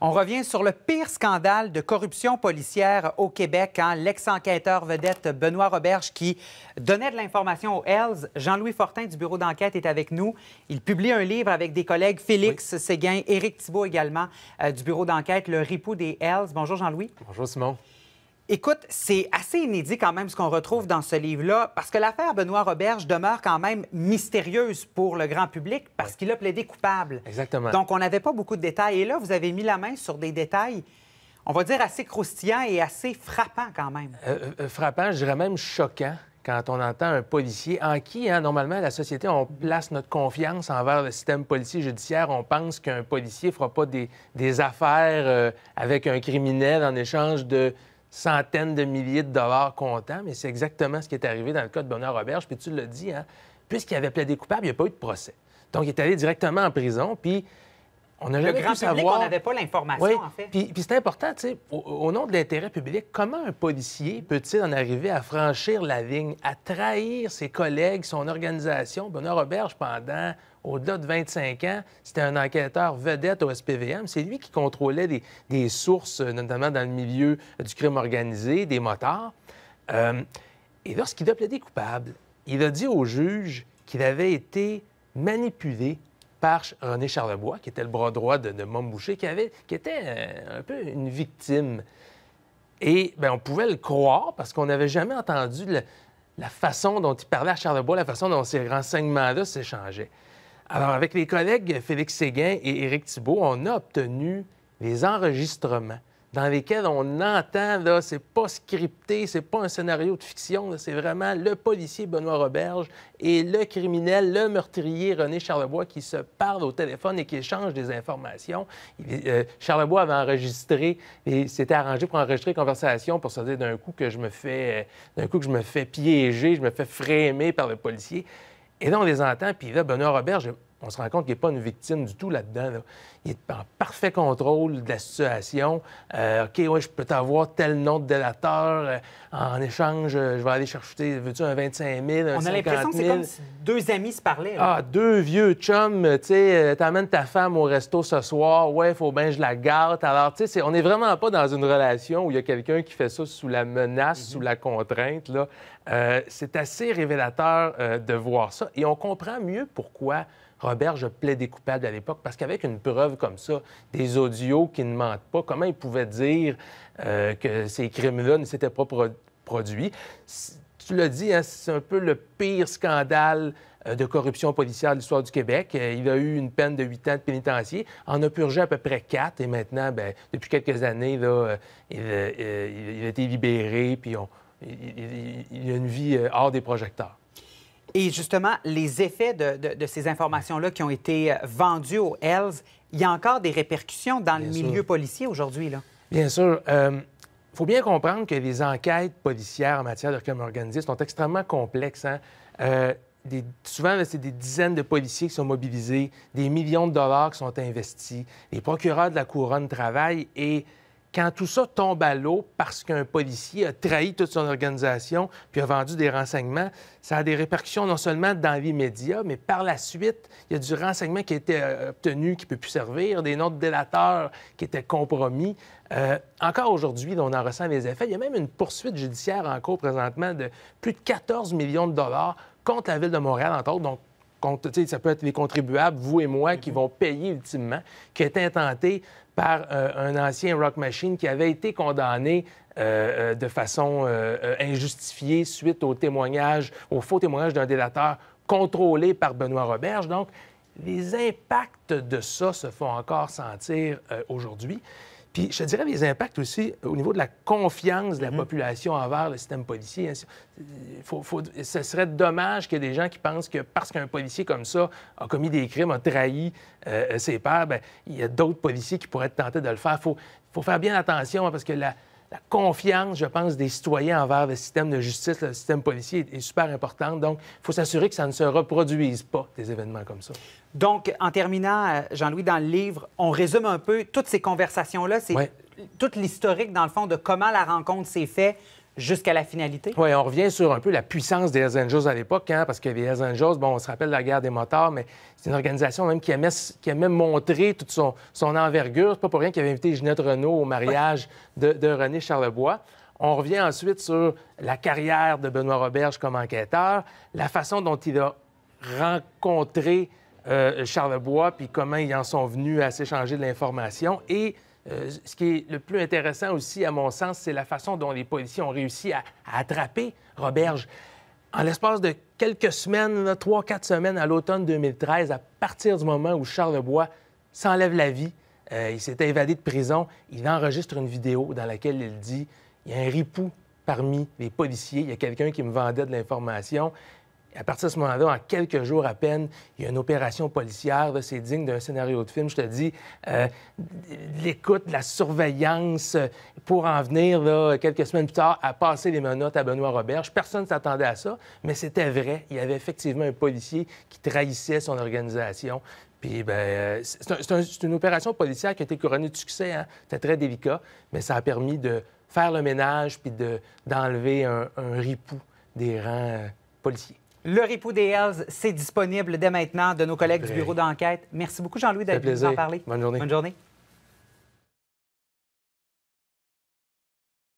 On revient sur le pire scandale de corruption policière au Québec. Hein. L'ex-enquêteur vedette Benoît Roberge qui donnait de l'information aux Hells. Jean-Louis Fortin du bureau d'enquête est avec nous. Il publie un livre avec des collègues Félix Séguin, Éric Thibault également euh, du bureau d'enquête, Le Ripou des Hells. Bonjour Jean-Louis. Bonjour Simon. Écoute, c'est assez inédit quand même ce qu'on retrouve dans ce livre-là, parce que l'affaire Benoît Auberge demeure quand même mystérieuse pour le grand public parce qu'il a plaidé coupable. Exactement. Donc, on n'avait pas beaucoup de détails. Et là, vous avez mis la main sur des détails, on va dire, assez croustillants et assez frappants quand même. Frappant, euh, euh, euh, frappants, je dirais même choquants quand on entend un policier en qui, hein, normalement, la société, on place notre confiance envers le système policier judiciaire. On pense qu'un policier ne fera pas des, affaires avec un criminel en échange de centaines de milliers de dollars comptant, mais c'est exactement ce qui est arrivé dans le cas de Bonheur Roberge. Puis tu l'as dit, hein? puisqu'il avait plaidé coupable, il n'y a pas eu de procès. Donc, il est allé directement en prison, puis on grand n'avait pas l'information, en fait. Puis, puis c'est important, tu sais, au, nom de l'intérêt public, comment un policier peut-il en arriver à franchir la ligne, à trahir ses collègues, son organisation? Bonheur Roberge, pendant au-delà de 25 ans, c'était un enquêteur vedette au SPVM. C'est lui qui contrôlait des, sources, notamment dans le milieu du crime organisé, des motards. Euh, et lorsqu'il a plaidé coupable, il a dit au juge qu'il avait été manipulé par René Charlebois, qui était le bras droit de, de Mom Boucher, qui, avait, qui était euh, un peu une victime. Et bien, on pouvait le croire parce qu'on n'avait jamais entendu la façon dont il parlait à Charlebois, la façon dont ces renseignements-là s'échangeaient. Alors, avec les collègues Félix Séguin et Éric Thibault, on a obtenu les enregistrements dans lesquels on entend, c'est pas scripté, c'est pas un scénario de fiction, c'est vraiment le policier Benoît Roberge et le criminel, le meurtrier René Charlebois qui se parlent au téléphone et qui échangent des informations. Euh, Charlebois avait enregistré et s'était arrangé pour enregistrer conversation pour se dire d'un coup que je me fais, euh, d'un coup que je me fais piéger, je me fais frémer par le policier. Et là, on les entend, puis là, Benoît Roberge on se rend compte qu'il n'est pas une victime du tout là-dedans. Il est en parfait contrôle de la situation. Euh, OK, ouais, je peux t'avoir tel nom de délateur. Euh, en échange, euh, je vais aller chercher, veux-tu un 25 000, On a l'impression que c'est comme si deux amis se parlaient. Ah, deux vieux chums, tu sais, t'amènes ta femme au resto ce soir. Ouais, faut bien que je la garde. Alors, tu sais, on n'est vraiment pas dans une relation où il y a quelqu'un qui fait ça sous la menace, mhm. sous la contrainte. Là. c'est assez révélateur de voir ça. Et on comprend mieux pourquoi Robert, je des coupable à l'époque parce qu'avec une preuve comme ça, des audios qui ne mentent pas, comment il pouvait dire euh, que ces crimes-là ne s'étaient pas produits? Tu l'as dit, hein, c'est un peu le pire scandale euh, de corruption policière de l'histoire du Québec. Euh, il a eu une peine de huit ans de pénitencier, en a purgé à peu près quatre, et maintenant, ben, depuis quelques années, il, a été libéré, puis il a une vie hors des projecteurs. Et justement, les effets de, ces informations-là qui ont été euh, vendues aux Hells, il y a encore des répercussions dans le milieu policier aujourd'hui. Bien sûr. Il euh, faut bien comprendre que les enquêtes policières en matière de crime organisé sont extrêmement complexes. Hein. Euh, souvent, c'est des dizaines de policiers qui sont mobilisés, des millions de dollars qui sont investis. Les procureurs de la couronne travaillent et quand tout ça tombe à l'eau parce qu'un policier a trahi toute son organisation puis a vendu des renseignements, ça a des répercussions non seulement dans l'immédiat, mais par la suite, il y a du renseignement qui a été euh, obtenu qui ne peut plus servir, des noms délateurs qui étaient compromis. Euh, encore aujourd'hui, on en ressent les effets. Il y a même une poursuite judiciaire en cours présentement de plus de 14 millions de dollars contre la ville de Montréal, entre autres ça peut être les contribuables, vous et moi, qui mhm. vont payer ultimement, qui est intenté par euh, un ancien Rock Machine qui avait été condamné euh, euh, de façon injustifiée suite au témoignage, au faux témoignage d'un délateur contrôlé par Benoît Roberge. Donc, les impacts de ça se font encore sentir aujourd'hui. Puis je dirais les impacts aussi au niveau de la confiance de la mhm. population envers le système policier. Hein. ce serait dommage qu'il y ait des gens qui pensent que parce qu'un policier comme ça a commis des crimes, a trahi euh, ses pairs, ben, il y a d'autres policiers qui pourraient être tentés de le faire. Il faut, faut, faire bien attention hein, parce que la, la confiance, je pense, des citoyens envers le système de justice, le système policier est, super importante. Donc, il faut s'assurer que ça ne se reproduise pas, des événements comme ça. Donc, en terminant, euh, Jean-Louis, dans le livre, on résume un peu toutes ces conversations-là. C'est tout toute l'historique, dans le fond, de comment la rencontre s'est faite jusqu'à la finalité. Oui, on revient sur un peu la puissance des Hells Angels à l'époque, hein, parce que les Hells Angels, bon, on se rappelle la guerre des motards, mais c'est une organisation même qui aimait, même montré montrer toute son, envergure. envergure. C'est pas pour rien qu'il avait invité Ginette Renault au mariage de, René Charlebois. On revient ensuite sur la carrière de Benoît Roberge comme enquêteur, la façon dont il a rencontré euh, Charlebois, puis comment ils en sont venus à s'échanger de l'information et euh, ce qui est le plus intéressant aussi, à mon sens, c'est la façon dont les policiers ont réussi à, attraper Roberge. En l'espace de quelques semaines, trois, quatre semaines à l'automne 2013, à partir du moment où Charles Bois s'enlève la vie, euh, il s'est évadé de prison, il enregistre une vidéo dans laquelle il dit Il y a un ripou parmi les policiers, il y a quelqu'un qui me vendait de l'information à partir de ce moment-là, en quelques jours à peine, il y a une opération policière. c'est digne d'un scénario de film, je te dis. Euh, l'écoute, la surveillance, euh, pour en venir, quelques semaines plus tard, à passer les menottes à Benoît Roberge. Personne ne s'attendait à ça, mais c'était vrai. Il y avait effectivement un policier qui trahissait son organisation. Puis, ben, c'est une opération policière qui a été couronnée de succès. Hein. C'était très délicat, mais ça a permis de faire le ménage puis d'enlever un, un, ripou des rangs euh, policiers. Le Repos des Hells, c'est disponible dès maintenant de nos collègues du bureau d'enquête. Merci beaucoup, Jean-Louis, d'avoir venu nous en parler. Bonne journée.